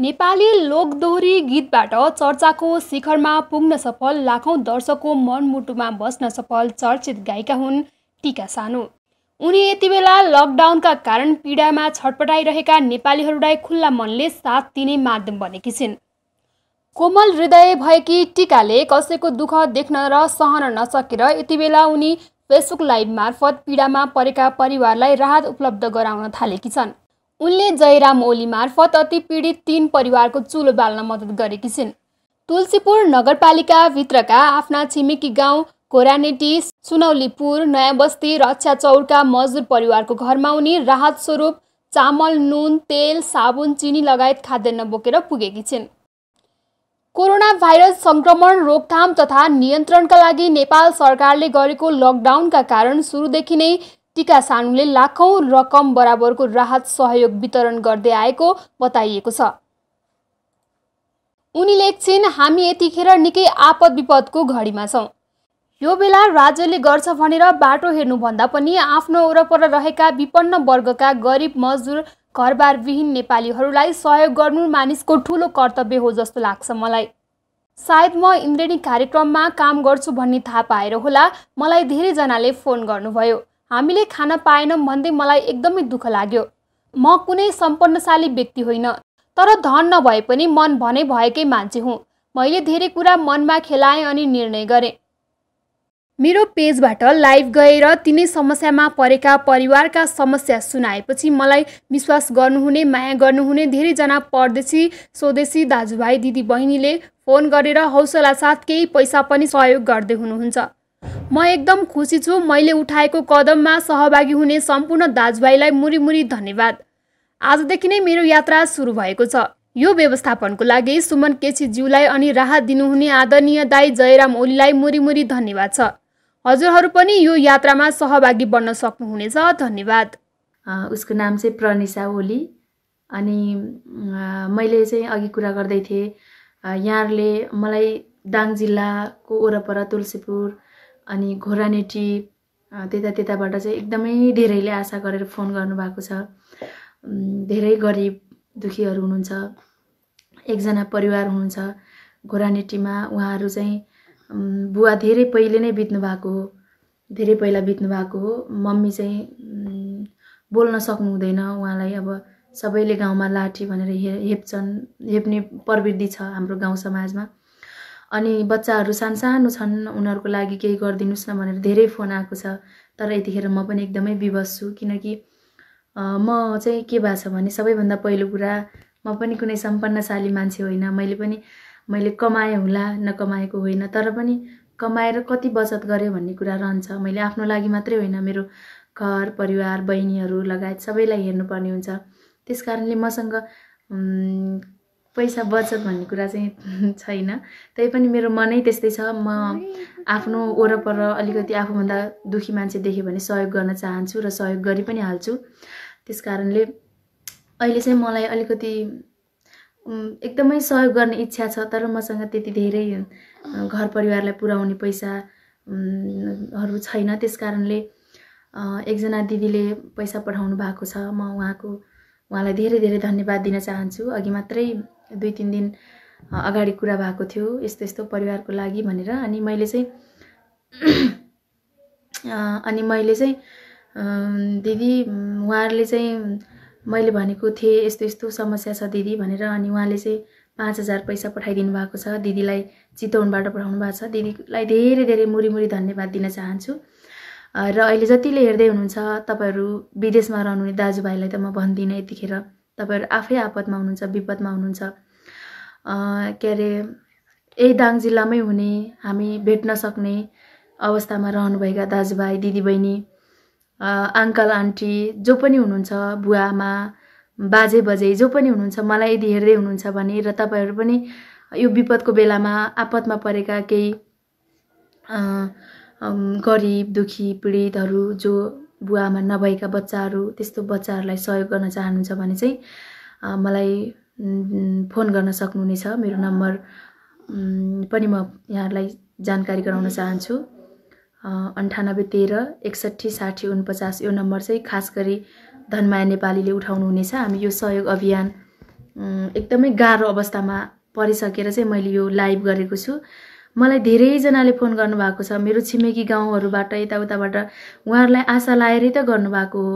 नेपाली लोकदोहोरी गीतबाट चर्चाको शिखरमा पुग्न सफल लाखौँ दर्शकको मनमुटुमा बस्न सफल चर्चित गायिका हुन् टिका सानो उनी यति बेला लकडाउनका कारण पीडामा छटपटाइरहेका नेपालीहरूलाई खुल्ला मनले साथ दिने माध्यम बनेकी छिन् कोमल हृदय भएकी टिकाले कसैको दुःख देख्न र सहन नसकेर यति बेला उनी फेसबुक लाइभ मार्फत पीडामा परेका परिवारलाई राहत उपलब्ध गराउन थालेकी छन् उनले जयराम ओली मार्फत अति पीडित तीन परिवारको चुलो बाल्न मद्दत गरेकी छिन् तुलसीपुर नगरपालिकाभित्रका आफ्ना छिमेकी गाउँ कोरानेटी सुनौलीपुर नयाँ बस्ती रक्षा चौरका मजदुर परिवारको घरमा उनी राहत स्वरूप चामल नुन तेल साबुन चिनी लगायत खाद्यान्न बोकेर पुगेकी छिन् कोरोना भाइरस सङ्क्रमण रोकथाम तथा नियन्त्रणका लागि नेपाल सरकारले गरेको लकडाउनका कारण सुरुदेखि नै टिका सानुले लाखौँ रकम बराबरको राहत सहयोग वितरण गर्दै आएको बताइएको छ उनी एकछिन हामी यतिखेर निकै आपद विपदको घडीमा छौँ यो बेला राज्यले गर्छ भनेर बाटो हेर्नुभन्दा पनि आफ्नो वरपर रहेका विपन्न वर्गका गरिब मजदुर घरबारविहीन नेपालीहरूलाई सहयोग गर्नु मानिसको ठुलो कर्तव्य हो जस्तो लाग्छ मलाई सायद म इन्द्रेणी कार्यक्रममा काम गर्छु भन्ने थाहा पाएर होला मलाई धेरैजनाले फोन गर्नुभयो हामीले खान पाएनौँ भन्दै मलाई एकदमै दुःख लाग्यो म कुनै सम्पन्नशाली व्यक्ति होइन तर धन नभए पनि मन भने भएकै मान्छे हुँ मैले धेरै कुरा मनमा खेलाएँ अनि निर्णय गरेँ मेरो पेजबाट लाइभ गएर तिनै समस्यामा परेका परिवारका समस्या सुनाएपछि मलाई विश्वास गर्नुहुने माया गर्नुहुने धेरैजना परदेशी स्वदेशी दाजुभाइ दिदीबहिनीले फोन गरेर हौसला साथ केही पैसा पनि सहयोग गर्दै हुनुहुन्छ म एकदम खुसी छु मैले उठाएको कदममा सहभागी हुने सम्पूर्ण दाजुभाइलाई मुरीमुरी धन्यवाद आजदेखि नै मेरो यात्रा सुरु भएको छ यो व्यवस्थापनको लागि सुमन केसीज्यूलाई अनि राहत दिनुहुने आदरणीय दाई जयराम ओलीलाई मुरीमुरी धन्यवाद छ हजुरहरू पनि यो यात्रामा सहभागी बन्न सक्नुहुनेछ धन्यवाद उसको नाम चाहिँ प्रनिसा ओली अनि मैले चाहिँ अघि कुरा गर्दै थिएँ यहाँहरूले मलाई दाङ जिल्लाको वरपर तुलसीपुर अनि घोरानेटी त्यता त्यताबाट चाहिँ एकदमै धेरैले आशा गरेर फोन गर्नुभएको छ धेरै गरिब दुखीहरू हुनुहुन्छ एकजना परिवार हुनुहुन्छ घोरानेटीमा उहाँहरू चाहिँ बुवा धेरै पहिले नै बित्नु भएको हो धेरै पहिला बित्नु भएको हो मम्मी चाहिँ बोल्न सक्नु हुँदैन उहाँलाई अब सबैले गाउँमा लाठी भनेर हे हेप्छन् हेप्ने प्रवृत्ति छ हाम्रो गाउँ समाजमा अनि बच्चाहरू सानसानो छन् उनीहरूको लागि केही गरिदिनुहोस् न भनेर धेरै फोन आएको छ तर यतिखेर म पनि एकदमै विवश छु किनकि म चाहिँ के भएको छ भने सबैभन्दा पहिलो कुरा म पनि कुनै सम्पन्नशाली मान्छे होइन मैले पनि मैले कमाएँ होला नकमाएको होइन तर पनि कमाएर कति बचत गरेँ भन्ने कुरा रहन्छ मैले आफ्नो लागि मात्रै होइन मेरो घर परिवार बहिनीहरू लगायत सबैलाई हेर्नुपर्ने हुन्छ त्यस कारणले मसँग पैसा बचत भन्ने कुरा चाहिँ छैन तैपनि मेरो मनै त्यस्तै छ म आफ्नो वरपर अलिकति आफूभन्दा दुःखी मान्छे देखेँ भने सहयोग गर्न चाहन्छु र सहयोग गरि पनि हाल्छु त्यस कारणले अहिले चाहिँ मलाई अलिकति एकदमै सहयोग गर्ने इच्छा छ तर मसँग त्यति धेरै घर परिवारलाई पुर्याउने पैसाहरू छैन त्यस कारणले एकजना दिदीले पैसा पठाउनु भएको छ म उहाँको उहाँलाई धेरै धेरै धन्यवाद दिन चाहन्छु अघि मात्रै दुई तिन दिन अगाडि कुरा भएको थियो यस्तो यस्तो परिवारको लागि भनेर अनि मैले चाहिँ अनि मैले चाहिँ दिदी उहाँहरूले चाहिँ मैले भनेको थिएँ यस्तो यस्तो समस्या छ दिदी भनेर अनि उहाँले चाहिँ पाँच हजार पैसा पठाइदिनु भएको छ दिदीलाई चितवनबाट पठाउनु भएको छ दिदीलाई धेरै धेरै मुरी मुरी धन्यवाद दिन चाहन्छु र अहिले जतिले हेर्दै हुनुहुन्छ तपाईँहरू विदेशमा रहनुहुने दाजुभाइलाई त म भन्दिनँ यतिखेर तपाईँहरू आफै आपदमा हुनुहुन्छ विपदमा हुनुहुन्छ के अरे यही दाङ जिल्लामै हुने हामी भेट्न सक्ने अवस्थामा रहनुभएका दाजुभाइ दिदीबहिनी अङ्कल आन्टी जो पनि हुनुहुन्छ बुवामा बाजे बजे जो पनि हुनुहुन्छ मलाई यदि हेर्दै हुनुहुन्छ भने र तपाईँहरू पनि यो विपदको बेलामा आपदमा परेका केही गरिब दुखी पीडितहरू जो बुवामा नभएका बच्चाहरू त्यस्तो बच्चाहरूलाई सहयोग गर्न चाहनुहुन्छ भने चाहिँ मलाई फोन गर्न सक्नुहुनेछ मेरो नम्बर पनि म यहाँहरूलाई जानकारी गराउन चाहन्छु अन्ठानब्बे तेह्र एकसट्ठी साठी उनपचास यो नम्बर चाहिँ खास गरी धनमाया नेपालीले उठाउनुहुनेछ हामी यो सहयोग अभियान एकदमै गाह्रो अवस्थामा परिसकेर चाहिँ मैले यो लाइभ गरेको छु मलाई धेरैजनाले फोन गर्नुभएको छ मेरो छिमेकी गाउँहरूबाट यताउताबाट उहाँहरूलाई आशा लाएरै त गर्नुभएको हो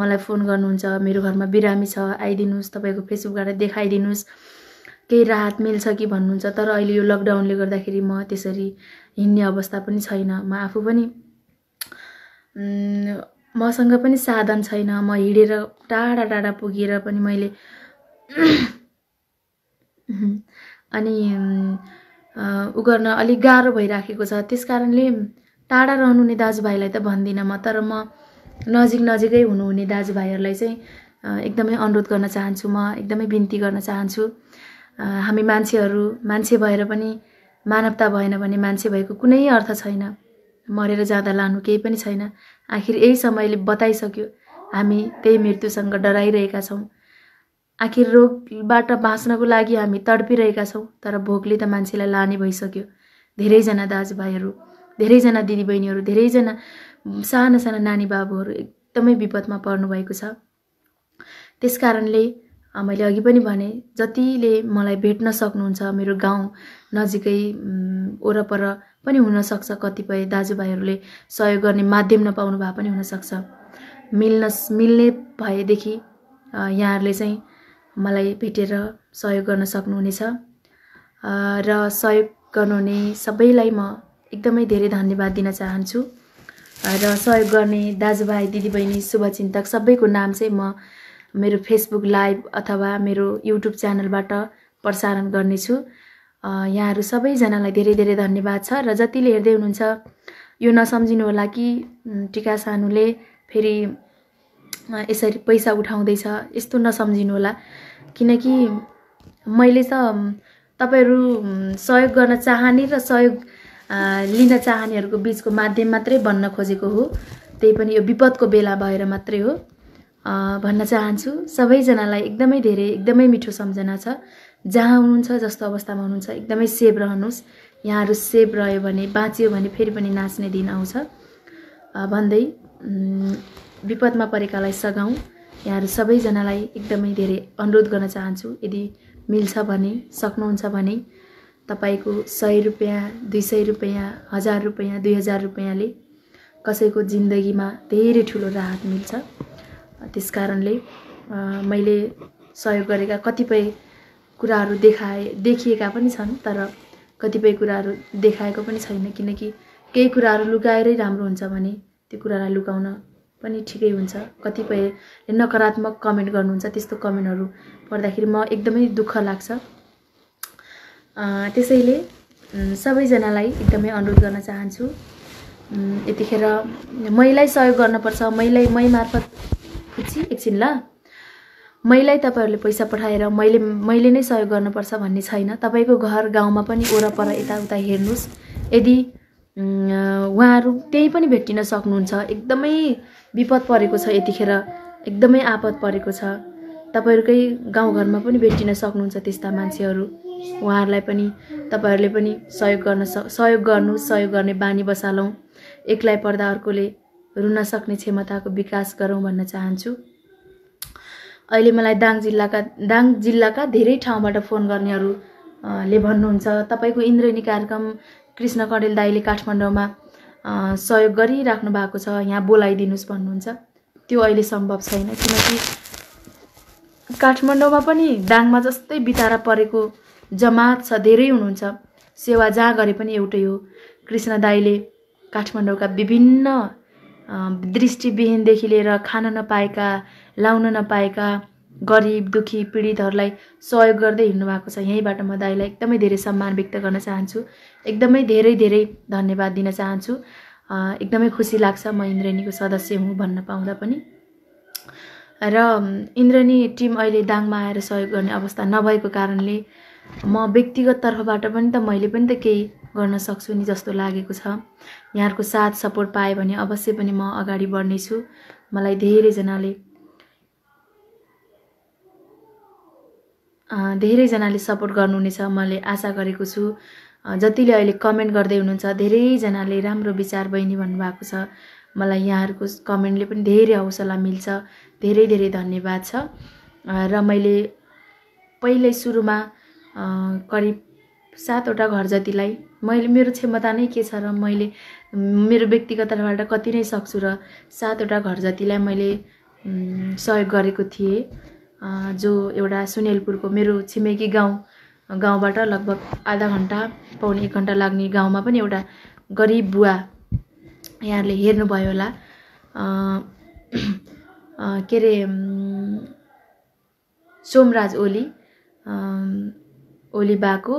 मलाई फोन गर्नुहुन्छ मेरो घरमा बिरामी छ आइदिनुहोस् तपाईँको फेसबुकबाट देखाइदिनुहोस् केही राहत मिल्छ कि भन्नुहुन्छ तर अहिले यो लकडाउनले गर्दाखेरि म त्यसरी हिँड्ने अवस्था पनि छैन म आफू पनि मसँग पनि साधन छैन म हिँडेर टाढा टाढा पुगेर पनि मैले अनि ऊ गर्न अलिक गाह्रो भइराखेको छ त्यस कारणले टाढा रहनुहुने दाजुभाइलाई त भन्दिनँ म तर म नजिक नजिकै हुनुहुने दाजुभाइहरूलाई चाहिँ एकदमै अनुरोध गर्न चाहन्छु म एकदमै बिन्ती गर्न चाहन्छु हामी मान्छेहरू मान्छे भएर पनि मानवता भएन भने मान्छे भएको कुनै अर्थ छैन मरेर जाँदा लानु केही पनि छैन आखिर यही समयले बताइसक्यो हामी त्यही मृत्युसँग डराइरहेका छौँ आखिर रोगबाट बाँच्नको लागि हामी तडपिरहेका छौँ तर भोकले त मान्छेलाई लाने भइसक्यो धेरैजना दाजुभाइहरू धेरैजना दिदीबहिनीहरू धेरैजना साना साना नानी बाबुहरू एकदमै विपदमा पर्नुभएको छ त्यस कारणले मैले अघि पनि भने जतिले मलाई भेट्न सक्नुहुन्छ मेरो गाउँ नजिकै वरपर पनि हुनसक्छ कतिपय दाजुभाइहरूले सहयोग गर्ने माध्यम नपाउनु भए पनि हुनसक्छ मिल्न मिल्ने भएदेखि यहाँहरूले चाहिँ मलाई भेटेर सहयोग गर्न सक्नुहुनेछ र सहयोग गर्नुहुने सबैलाई म एकदमै धेरै धन्यवाद दिन चाहन्छु र सहयोग गर्ने दाजुभाइ दिदीबहिनी शुभचिन्तक सबैको नाम चाहिँ म मेरो फेसबुक लाइभ अथवा मेरो युट्युब च्यानलबाट प्रसारण गर्नेछु यहाँहरू सबैजनालाई धेरै धेरै धन्यवाद छ र जतिले हेर्दै हुनुहुन्छ यो नसम्झिनु होला कि टिका सानुले फेरि यसरी पैसा उठाउँदैछ यस्तो नसम्झिनु होला किनकि मैले त तपाईँहरू सहयोग गर्न चाहने र सहयोग लिन चाहनेहरूको बिचको माध्यम मात्रै बन्न खोजेको हो त्यही पनि यो विपदको बेला भएर मात्रै हो भन्न चाहन्छु सबैजनालाई एकदमै धेरै एकदमै मिठो सम्झना छ जहाँ हुनुहुन्छ जस्तो अवस्थामा हुनुहुन्छ एकदमै सेभ रहनुहोस् यहाँहरू सेभ रह्यो भने बाँच्यो भने फेरि पनि नाच्ने दिन आउँछ भन्दै विपदमा परेकालाई सघाउँ यहाँहरू सबैजनालाई एकदमै धेरै अनुरोध गर्न चाहन्छु यदि मिल्छ भने सक्नुहुन्छ भने तपाईँको सय रुपियाँ दुई सय रुपियाँ हजार रुपियाँ दुई हजार रुपियाँले कसैको जिन्दगीमा धेरै ठुलो राहत मिल्छ त्यस कारणले मैले सहयोग गरेका कतिपय कुराहरू देखाए देखिएका पनि छन् तर कतिपय कुराहरू देखाएको पनि छैन किनकि केही कुराहरू लुकाएरै राम्रो हुन्छ भने त्यो कुरालाई लुकाउन पनि ठिकै हुन्छ कतिपयले नकारात्मक कमेन्ट गर्नुहुन्छ त्यस्तो कमेन्टहरू पढ्दाखेरि म एकदमै दुःख लाग्छ त्यसैले सबैजनालाई एकदमै अनुरोध गर्न चाहन्छु यतिखेर मैलाई सहयोग गर्नुपर्छ मैलाई मै मार्फत खुची एकछिन ल मैलाई तपाईँहरूले पैसा पठाएर मैले मैले नै सहयोग गर्नुपर्छ भन्ने छैन तपाईँको घर गाउँमा पनि वरपर यताउता हेर्नुहोस् यदि उहाँहरू त्यहीँ पनि भेटिन सक्नुहुन्छ एकदमै विपद परेको छ यतिखेर एकदमै आपद परेको छ तपाईँहरूकै गाउँघरमा पनि भेटिन सक्नुहुन्छ त्यस्ता मान्छेहरू उहाँहरूलाई पनि तपाईँहरूले पनि सहयोग गर्न स सहयोग गर्नु सहयोग गर्ने बानी बसालौँ एक्लै पर्दा अर्कोले रुन सक्ने क्षमताको विकास गरौँ भन्न चाहन्छु अहिले मलाई दाङ जिल्लाका दाङ जिल्लाका धेरै ठाउँबाट फोन गर्नेहरूले भन्नुहुन्छ तपाईँको इन्द्रेणी कार्यक्रम कृष्ण कडेल दाईले काठमाडौँमा सहयोग गरिराख्नु भएको छ यहाँ बोलाइदिनुहोस् भन्नुहुन्छ त्यो अहिले सम्भव छैन किनकि काठमाडौँमा पनि दाङमा जस्तै बिताएर परेको जमात छ धेरै हुनुहुन्छ सेवा जहाँ गरे पनि एउटै हो कृष्ण दाईले काठमाडौँका विभिन्न दृष्टिविहीनदेखि लिएर खान नपाएका लाउन नपाएका गरिब दुखी पीडितहरूलाई सहयोग गर्दै हिँड्नु भएको छ यहीँबाट म दाईलाई एकदमै धेरै सम्मान व्यक्त गर्न चाहन्छु एकदमै धेरै धेरै धन्यवाद दिन चाहन्छु एकदमै खुसी लाग्छ म इन्द्रेणीको सदस्य हुँ भन्न पाउँदा पनि र इन्द्रेणी टिम अहिले दाङमा आएर सहयोग गर्ने अवस्था नभएको कारणले म व्यक्तिगत तर्फबाट पनि त मैले पनि त केही गर्न सक्छु नि जस्तो लागेको छ यहाँहरूको साथ सपोर्ट पाएँ भने अवश्य पनि म अगाडि बढ्नेछु मलाई धेरैजनाले धेरैजनाले सपोर्ट गर्नुहुनेछ मैले आशा गरेको छु जतिले अहिले कमेन्ट गर्दै हुनुहुन्छ धेरैजनाले राम्रो विचार बहिनी भन्नुभएको छ मलाई यहाँहरूको कमेन्टले पनि धेरै हौसला मिल्छ धेरै धेरै धन्यवाद छ र मैले पहिल्यै सुरुमा करिब सातवटा घर जतिलाई मैले मेरो क्षमता नै के छ र मैले मेरो व्यक्तिगतबाट कति नै सक्छु र सातवटा घर जतिलाई मैले सहयोग गरेको थिएँ जो एउटा सुनेलपुरको मेरो छिमेकी गाउँ गाउँबाट लगभग आधा घन्टा पाउने एक घन्टा लाग्ने गाउँमा पनि एउटा गरिब बुवा यहाँहरूले हेर्नुभयो होला के अरे सोमराज ओली ओली बाको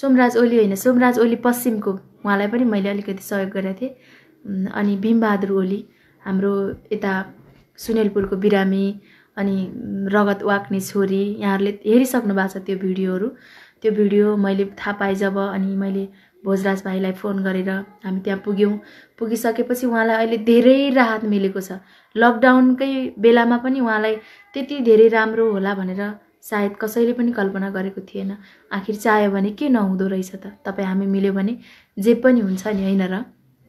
सोमराज ओली होइन सोमराज ओली पश्चिमको उहाँलाई पनि मैले अलिकति सहयोग गरेको थिएँ अनि भीमबहादुर ओली हाम्रो यता सुनेलपुरको बिरामी अनि रगत वाक्ने छोरी यहाँहरूले हेरिसक्नु भएको छ त्यो भिडियोहरू त्यो भिडियो मैले थाहा पाएँ जब अनि मैले भोजराज भाइलाई फोन गरेर हामी त्यहाँ पुग्यौँ पुगिसकेपछि उहाँलाई अहिले धेरै राहत मिलेको छ लकडाउनकै बेलामा पनि उहाँलाई त्यति धेरै राम्रो होला भनेर सायद कसैले पनि कल्पना गरेको थिएन आखिर चाह्यो भने के नहुँदो रहेछ त तपाईँ हामी मिल्यो भने जे पनि हुन्छ नि होइन र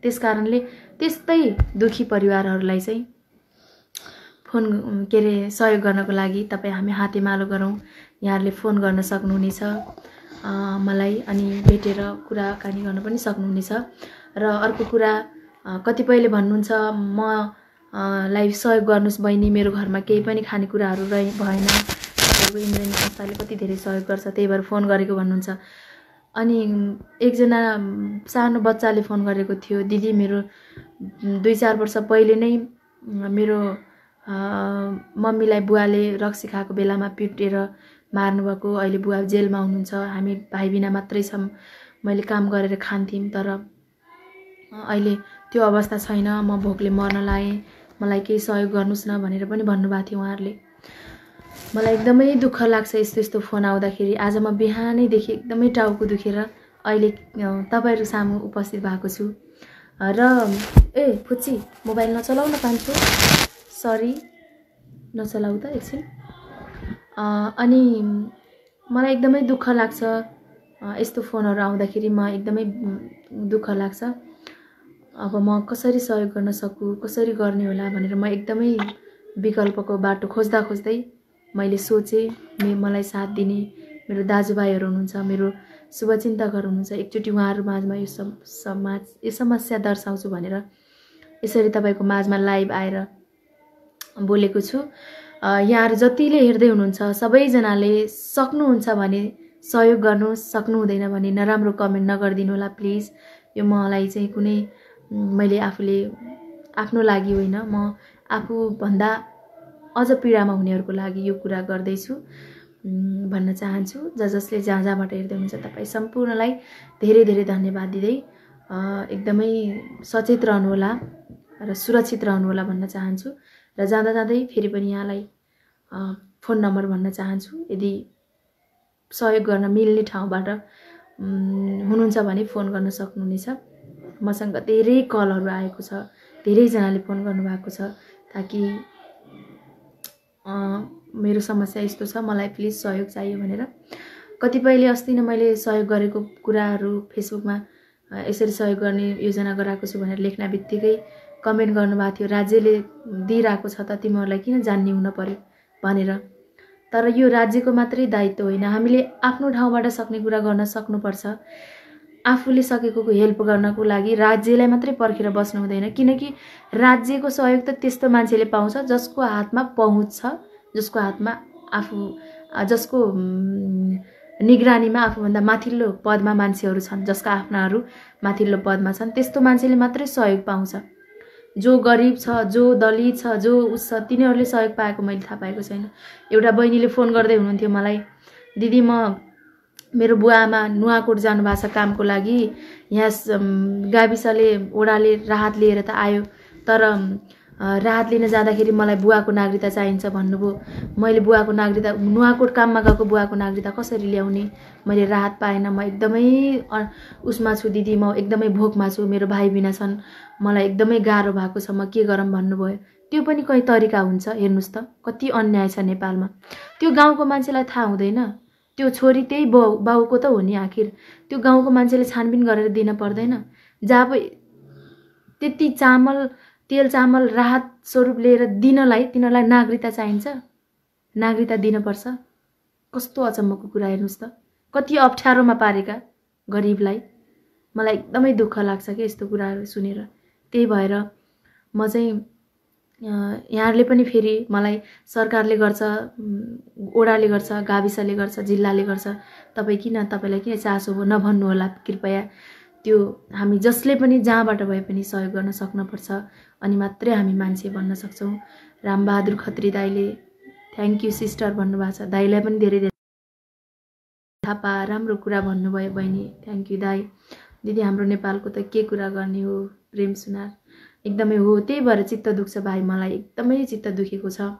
त्यस कारणले त्यस्तै दुःखी परिवारहरूलाई चाहिँ फोन के अरे सहयोग गर्नको लागि तपाईँ हामी हातेमालो गरौँ यहाँहरूले फोन गर्न सक्नुहुनेछ मलाई अनि भेटेर कुराकानी गर्न पनि सक्नुहुनेछ र अर्को कुरा कतिपयले भन्नुहुन्छ म लाई सहयोग गर्नुहोस् बहिनी मेरो घरमा केही पनि खानेकुराहरू रहे भएन तपाईँको इन्द्रणी संस्थाले कति धेरै सहयोग गर्छ त्यही भएर फोन गरेको भन्नुहुन्छ अनि एकजना सानो बच्चाले फोन गरेको थियो दिदी मेरो दुई चार वर्ष पहिले नै मेरो मम्मीलाई बुवाले रक्सी खाएको बेलामा पिटेर मार्नुभएको अहिले बुवा जेलमा हुनुहुन्छ हामी भाइबिना मात्रै छौँ मैले काम गरेर खान्थ्यौँ तर अहिले त्यो अवस्था छैन म भोकले मर्न लागेँ मलाई केही सहयोग गर्नुहोस् न भनेर पनि भन्नुभएको थियो उहाँहरूले मलाई एकदमै दुःख लाग्छ यस्तो यस्तो फोन आउँदाखेरि आज म बिहानैदेखि एकदमै टाउको दुखेर अहिले तपाईँहरू सामु उपस्थित भएको छु र ए फुच्ची मोबाइल नचलाउन पान्छु सरी नचलाउँदा एकछिन अनि मलाई एकदमै दुःख लाग्छ यस्तो फोनहरू आउँदाखेरि म एकदमै दुःख लाग्छ अब म कसरी सहयोग गर्न सकु कसरी गर्ने होला भनेर म एकदमै विकल्पको बाटो खोज्दा खोज्दै मैले सोचेँ मे मलाई साथ दिने मेरो दाजुभाइहरू हुनुहुन्छ मेरो शुभचिन्तकहरू हुनुहुन्छ एकचोटि उहाँहरू माझमा यो समाज यो समस्या दर्शाउँछु भनेर यसरी तपाईँको माझमा लाइभ आएर बोलेको छु यहाँहरू जतिले हेर्दै हुनुहुन्छ सबैजनाले सक्नुहुन्छ भने सहयोग सक्नु सक्नुहुँदैन भने नराम्रो कमेन्ट नगरिदिनु होला प्लिज यो मलाई चाहिँ कुनै मैले आफूले आफ्नो लागि होइन म आफूभन्दा अझ पीडामा हुनेहरूको लागि यो कुरा गर्दैछु भन्न चाहन्छु ज जसले जहाँ जहाँबाट हेर्दै हुनुहुन्छ तपाईँ सम्पूर्णलाई धेरै धेरै धन्यवाद दिँदै एकदमै सचेत रहनुहोला र सुरक्षित रहनुहोला भन्न चाहन्छु र जाँदा जाँदै फेरि पनि यहाँलाई फोन नम्बर भन्न चाहन्छु यदि सहयोग गर्न मिल्ने ठाउँबाट हुनुहुन्छ भने फोन गर्न सक्नुहुनेछ मसँग धेरै कलहरू आएको छ धेरैजनाले फोन गर्नुभएको छ ताकि मेरो समस्या यस्तो छ मलाई प्लिज सहयोग चाहियो भनेर कतिपयले अस्ति नै मैले सहयोग गरेको कुराहरू फेसबुकमा यसरी सहयोग गर्ने योजना गराएको छु भनेर लेख्न बित्तिकै कमेन्ट गर्नुभएको थियो राज्यले दिइरहेको छ त तिमीहरूलाई किन जान्ने हुन पऱ्यो भनेर तर यो राज्यको मात्रै दायित्व होइन हामीले आफ्नो ठाउँबाट सक्ने कुरा गर्न सक्नुपर्छ आफूले सकेको हेल्प गर्नको लागि राज्यलाई मात्रै पर्खेर बस्नु हुँदैन किनकि राज्यको सहयोग त त्यस्तो मान्छेले पाउँछ जसको हातमा पहुँच छ जसको हातमा आफू जसको निगरानीमा आफूभन्दा माथिल्लो पदमा मान्छेहरू छन् जसका आफ्नाहरू माथिल्लो पदमा छन् त्यस्तो मान्छेले मात्रै सहयोग पाउँछ जो गरिब छ जो दलित छ जो उस छ तिनीहरूले सहयोग पाएको मैले थाहा पाएको छैन एउटा बहिनीले फोन गर्दै हुनुहुन्थ्यो मलाई दिदी म मेरो बुवामा आमा नुवाकोट जानुभएको छ कामको लागि यहाँ गाविसले ओडाले राहत लिएर त आयो तर राहत लिन जाँदाखेरि मलाई बुवाको नागरिकता चाहिन्छ भन्नुभयो मैले बुवाको नागरिकता नुवाकोट काममा गएको बुवाको नागरिकता कसरी ल्याउने मैले राहत पाएन म एकदमै उसमा छु दिदी म एकदमै भोकमा छु मेरो भाइ बिना छन् मलाई एकदमै गाह्रो भएको छ म के गरौँ भन्नुभयो त्यो पनि कहीँ तरिका हुन्छ हेर्नुहोस् त कति अन्याय छ नेपालमा त्यो गाउँको मान्छेलाई थाहा हुँदैन त्यो छोरी त्यही बाउ बाउको त हो नि आखिर त्यो गाउँको मान्छेले छानबिन गरेर दिन पर्दैन जहाँ त्यति चामल तेल चामल राहत स्वरूप लिएर दिनलाई तिनीहरूलाई नागरिकता चाहिन्छ नागरिकता दिनपर्छ कस्तो अचम्मको कुरा हेर्नुहोस् त कति अप्ठ्यारोमा पारेका गरिबलाई मलाई एकदमै दुःख लाग्छ कि यस्तो कुराहरू सुनेर त्यही भएर म चाहिँ यहाँहरूले पनि फेरि मलाई सरकारले गर्छ ओडाले गर्छ गाविसले गर्छ जिल्लाले गर्छ तपाईँ किन तपाईँलाई किन चासो हो नभन्नुहोला कृपया त्यो हामी जसले पनि जहाँबाट भए पनि सहयोग गर्न सक्नुपर्छ अनि मात्रै हामी मान्छे बन्न सक्छौँ रामबहादुर खत्री दाईले थ्याङ्क यू सिस्टर भन्नुभएको छ दाईलाई पनि धेरै धेरै थापा राम्रो कुरा भन्नुभयो बहिनी थ्याङ्क यू दाई दिदी हाम्रो नेपालको त के कुरा गर्ने हो प्रेम सुनार एकदमै हो त्यही भएर चित्त दुख्छ भाइ मलाई एकदमै चित्त दुखेको छ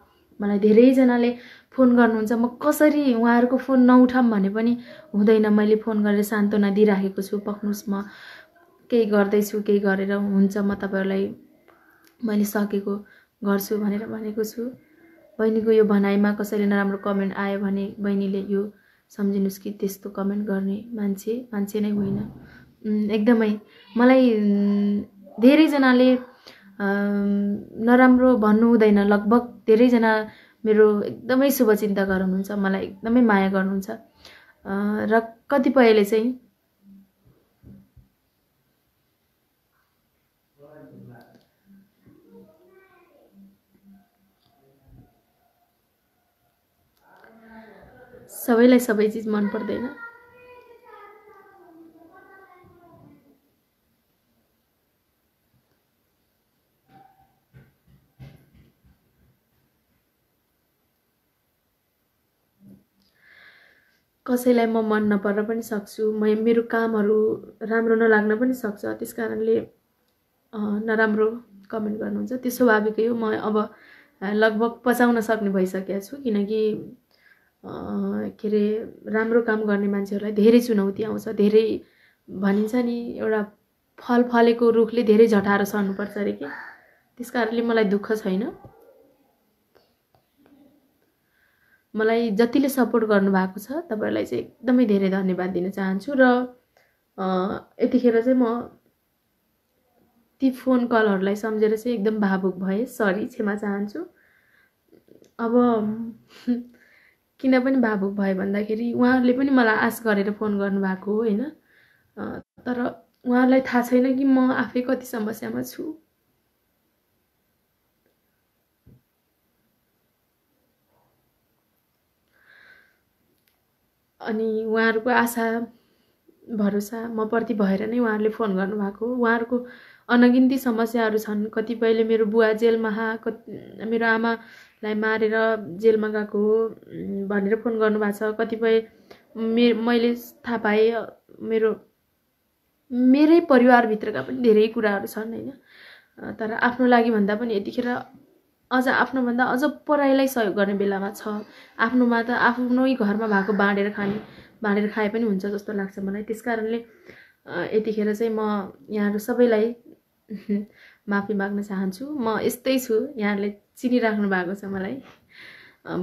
मलाई धेरैजनाले फोन गर्नुहुन्छ म कसरी उहाँहरूको फोन नउठाऊँ भने पनि हुँदैन मैले फोन गरेर सान्त्वना दिइराखेको छु पक्नुहोस् म केही गर्दैछु केही गरेर हुन्छ म तपाईँहरूलाई मैले सकेको गर्छु भनेर भनेको छु बहिनीको यो भनाइमा कसैले नराम्रो कमेन्ट आयो भने बहिनीले यो सम्झिनुहोस् कि त्यस्तो कमेन्ट गर्ने मान्छे मान्छे नै होइन एकदमै मलाई धेरैजनाले नराम्रो भन्नु हुँदैन लगभग धेरैजना मेरो एकदमै शुभचिन्ता गर्नुहुन्छ मलाई एकदमै माया गर्नुहुन्छ र कतिपयले चाहिँ सबैलाई सबै चिज मन पर्दैन कसैलाई म मन नपर्न पनि सक्छु म मेरो कामहरू राम्रो नलाग्न पनि सक्छ त्यस कारणले नराम्रो कमेन्ट गर्नुहुन्छ त्यो स्वाभाविकै हो म अब लगभग पचाउन सक्ने भइसकेको छु किनकि के अरे राम्रो काम गर्ने मान्छेहरूलाई धेरै चुनौती आउँछ धेरै भनिन्छ नि एउटा फल फलेको रुखले धेरै झटारो सर्नुपर्छ अरे कि त्यस कारणले मलाई दुःख छैन मलाई जतिले सपोर्ट गर्नुभएको छ तपाईँहरूलाई चाहिँ एकदमै धेरै धन्यवाद दिन चाहन्छु र यतिखेर चाहिँ म ती फोन कलहरूलाई सम्झेर चाहिँ एकदम भावुक भएँ सरी क्षमा चाहन्छु अब किन पनि भावुक भयो भन्दाखेरि उहाँहरूले पनि मलाई आश गरेर फोन गर्नुभएको हो होइन तर उहाँहरूलाई थाहा छैन कि म आफै कति समस्यामा छु अनि उहाँहरूको आशा भरोसा म प्रति भएर नै उहाँहरूले फोन गर्नुभएको उहाँहरूको अनगिन्ती समस्याहरू छन् कतिपयले मेरो बुवा जेलमा हा कति मेरो आमालाई मारेर जेलमा गएको हो भनेर फोन गर्नुभएको छ कतिपय मे मैले थाहा पाएँ मेरो मेरै परिवारभित्रका पनि धेरै कुराहरू छन् होइन तर आफ्नो लागि भन्दा पनि यतिखेर अझ आफ्नोभन्दा अझ पराईलाई सहयोग गर्ने बेलामा छ आफ्नोमा त आफ्नै घरमा भएको बाँडेर खाने बाँडेर खाए पनि हुन्छ जस्तो लाग्छ मलाई त्यस कारणले यतिखेर चाहिँ म यहाँहरू सबैलाई माफी माग्न चाहन्छु म यस्तै छु यहाँहरूले चिनिराख्नु भएको छ मलाई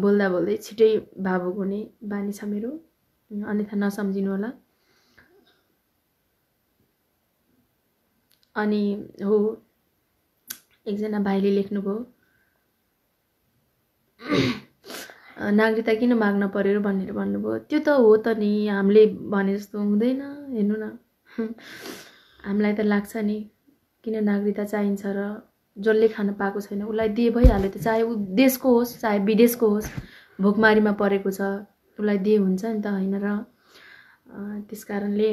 बोल्दा बोल्दै छिटै भावुक हुने बानी छ मेरो अन्यथा नसम्झिनु होला अनि हो एकजना भाइले लेख्नुभयो नागरिकता किन माग्न पऱ्यो भनेर भन्नुभयो त्यो त हो त नि हामीले भने जस्तो हुँदैन हेर्नु न हामीलाई त लाग्छ नि किन नागरिकता चाहिन्छ र जसले खान पाएको छैन उसलाई दिए भइहाल्यो त चाहे ऊ देशको होस् चाहे विदेशको होस् भोकमारीमा परेको छ उसलाई दिए हुन्छ नि त होइन र त्यस कारणले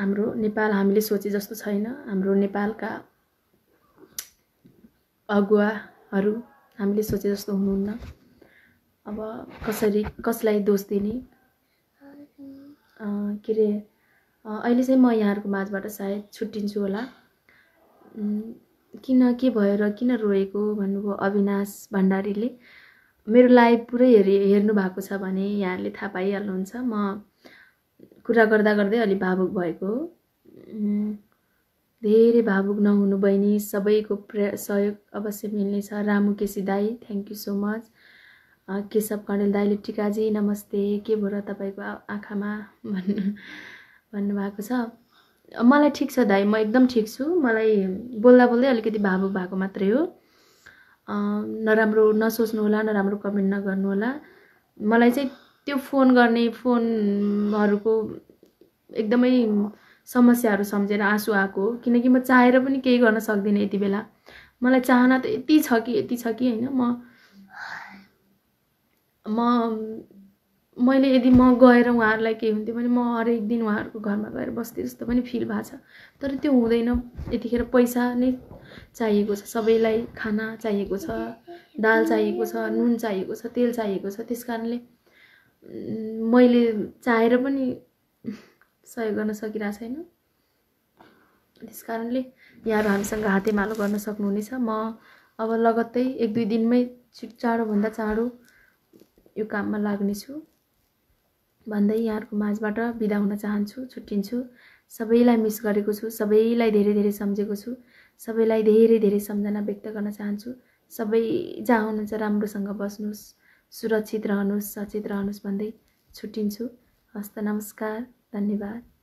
हाम्रो नेपाल हामीले सोचे जस्तो छैन हाम्रो नेपालका अगुवा हरू हामीले सोचे जस्तो हुनुहुन्न अब कसरी कसलाई दोष दिने के अरे अहिले चाहिँ म यहाँहरूको माझबाट सायद छुट्टिन्छु होला किन के भयो र किन रोएको भन्नुभयो अविनाश भण्डारीले मेरो लाइफ पुरै हेरे हेर्नु भएको छ भने यहाँहरूले थाहा पाइहाल्नुहुन्छ म कुरा गर्दा गर्दै अलिक भावुक भएको हो धेरै भावुक नहुनु बहिनी सबैको प्र सहयोग अवश्य मिल्नेछ रामु केसी दाई thank you so much Keshav Kanel दाईले टिकाजी नमस्ते के भयो र तपाईँको आँखामा भन्नु भन्नुभएको छ मलाई ठिक छ दाई म एकदम ठिक छु मलाई बोल्दा बोल्दै अलिकति भावुक भएको मात्रै हो नराम्रो नसोच्नु होला नराम्रो कमेन्ट नगर्नु होला मलाई चाहिँ त्यो फोन गर्ने फोनहरूको एकदमै समस्याहरू सम्झेर आँसु आएको किनकि म चाहेर पनि केही गर्न सक्दिनँ यति बेला मलाई चाहना त यति छ कि यति छ कि होइन म म मैले यदि म गएर उहाँहरूलाई केही हुन्थ्यो भने म हरेक दिन उहाँहरूको घरमा गएर बस्थेँ जस्तो पनि फिल भएको छ तर त्यो हुँदैन यतिखेर पैसा नै चाहिएको छ सबैलाई खाना चाहिएको छ दाल चाहिएको छ नुन चाहिएको छ तेल चाहिएको छ त्यस कारणले मैले चाहेर पनि सहयोग गर्न सकिरहेको छैन त्यस कारणले यहाँहरू हामीसँग हातेमालो गर्न सक्नुहुनेछ म अब लगत्तै एक दुई दिनमै चाँडोभन्दा चाँडो यो काममा लाग्नेछु भन्दै यहाँहरूको माझबाट बिदा हुन चाहन्छु छुट्टिन्छु सबैलाई मिस गरेको छु सबैलाई धेरै धेरै सम्झेको छु सबैलाई धेरै धेरै सम्झना व्यक्त गर्न चाहन्छु सबै जहाँ हुनुहुन्छ राम्रोसँग बस्नुहोस् सुरक्षित रहनुहोस् सचेत रहनुहोस् भन्दै छुट्टिन्छु हस्त नमस्कार धन्यवाद